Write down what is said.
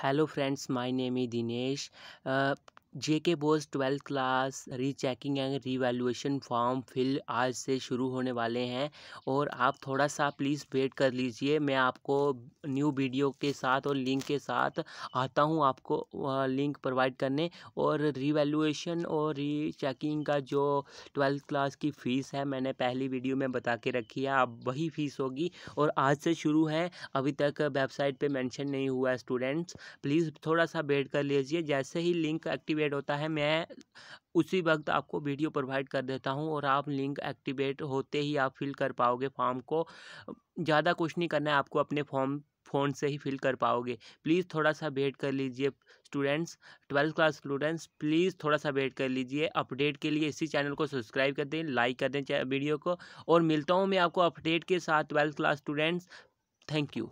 hello friends my name is dinesh uh, J K BOSE twelfth class rechecking and revaluation form fill आज से शुरू होने वाले हैं और आप थोड़ा सा प्लीज़ वेट कर लीजिए मैं आपको न्यू वीडियो के साथ और लिंक के साथ आता हूं आपको लिंक प्रोवाइड करने और रीवैल्यूएशन और रीचेकिंग का जो ट्वेल्थ क्लास की फ़ीस है मैंने पहली वीडियो में बता के रखी है अब वही फ़ीस होगी और आज से शुरू है अभी तक वेबसाइट पर मैंशन नहीं हुआ है स्टूडेंट्स प्लीज़ थोड़ा सा वेट कर लीजिए जैसे ही लिंक एक्टिव एक्टिवेट होता है मैं उसी वक्त आपको वीडियो प्रोवाइड कर देता हूं और आप लिंक एक्टिवेट होते ही आप फिल कर पाओगे फॉर्म को ज़्यादा कुछ नहीं करना है आपको अपने फॉर्म फ़ोन से ही फिल कर पाओगे प्लीज़ थोड़ा सा वेट कर लीजिए students twelfth class students please थोड़ा सा वेट कर लीजिए अपडेट के लिए इसी चैनल को सब्सक्राइब कर दें लाइक कर दें वीडियो को और मिलता हूँ मैं आपको अपडेट के साथ twelfth class students thank you